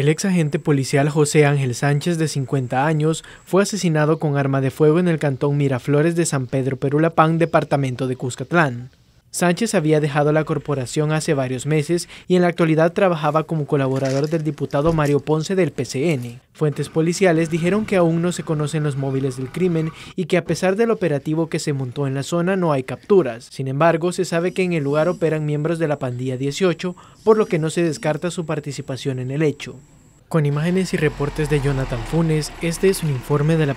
El ex agente policial José Ángel Sánchez, de 50 años, fue asesinado con arma de fuego en el cantón Miraflores de San Pedro Perulapán, departamento de Cuscatlán. Sánchez había dejado la corporación hace varios meses y en la actualidad trabajaba como colaborador del diputado Mario Ponce del PCN. Fuentes policiales dijeron que aún no se conocen los móviles del crimen y que a pesar del operativo que se montó en la zona no hay capturas. Sin embargo, se sabe que en el lugar operan miembros de la pandilla 18, por lo que no se descarta su participación en el hecho. Con imágenes y reportes de Jonathan Funes, este es un informe de la